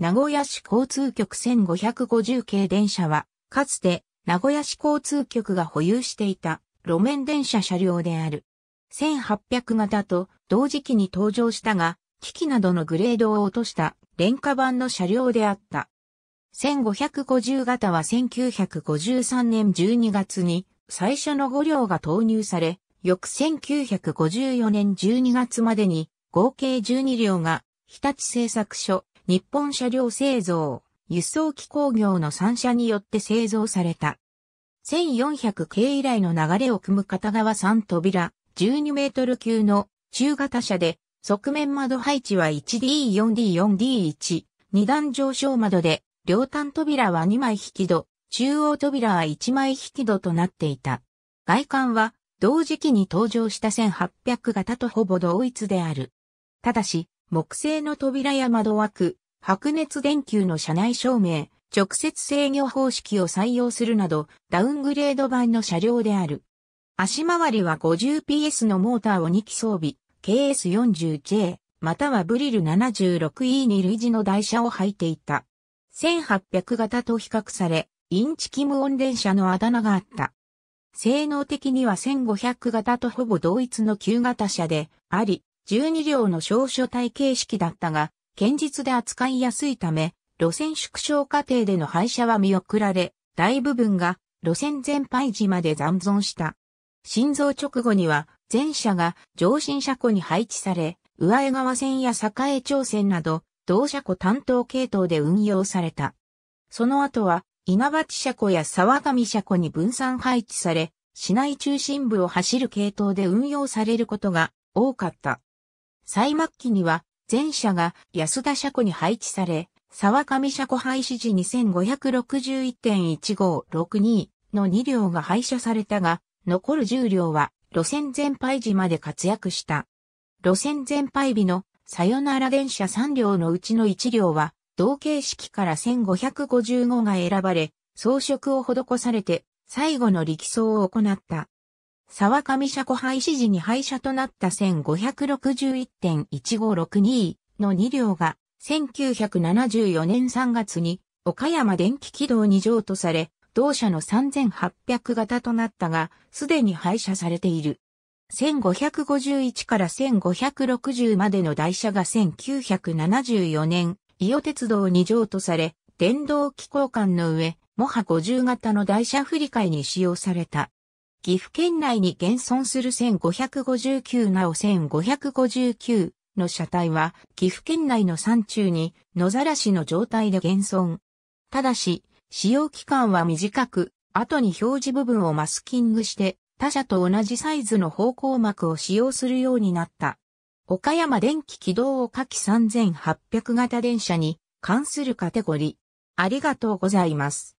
名古屋市交通局1550系電車は、かつて名古屋市交通局が保有していた路面電車車両である。1800型と同時期に登場したが、機器などのグレードを落とした廉価版の車両であった。1550型は1953年12月に最初の5両が投入され、翌1954年12月までに合計12両が日立製作所日本車両製造、輸送機工業の3社によって製造された。1400系以来の流れを組む片側3扉、12メートル級の中型車で、側面窓配置は 1D4D4D1、2段上昇窓で、両端扉は2枚引き戸、中央扉は1枚引き戸となっていた。外観は、同時期に登場した1800型とほぼ同一である。ただし、木製の扉や窓枠、白熱電球の車内照明、直接制御方式を採用するなど、ダウングレード版の車両である。足回りは 50PS のモーターを2機装備、KS40J、またはブリル 76E に類似の台車を履いていた。1800型と比較され、インチキム音電車のあだ名があった。性能的には1500型とほぼ同一の旧型車であり、12両の小書体形式だったが、堅実で扱いやすいため、路線縮小過程での廃車は見送られ、大部分が路線全廃時まで残存した。心臓直後には、全車が上新車庫に配置され、上江川線や栄町線など、同車庫担当系統で運用された。その後は、稲町車庫や沢上車庫に分散配置され、市内中心部を走る系統で運用されることが多かった。最末期には、前者が安田車庫に配置され、沢上車庫廃止時2561.1562の2両が廃車されたが、残る10両は路線全廃時まで活躍した。路線全廃日のさよなら電車3両のうちの1両は、同形式から1555が選ばれ、装飾を施されて、最後の力走を行った。沢上車庫廃止時に廃車となった1561.1562の2両が、1974年3月に岡山電気軌道に譲渡され、同社の3800型となったが、すでに廃車されている。1551から1560までの台車が1974年、伊予鉄道に譲渡され、電動機交換の上、モハ50型の台車振り替えに使用された。岐阜県内に現存する1559なお1559の車体は岐阜県内の山中に野ざらしの状態で現存。ただし、使用期間は短く、後に表示部分をマスキングして他社と同じサイズの方向膜を使用するようになった。岡山電気軌道を下記3800型電車に関するカテゴリー。ありがとうございます。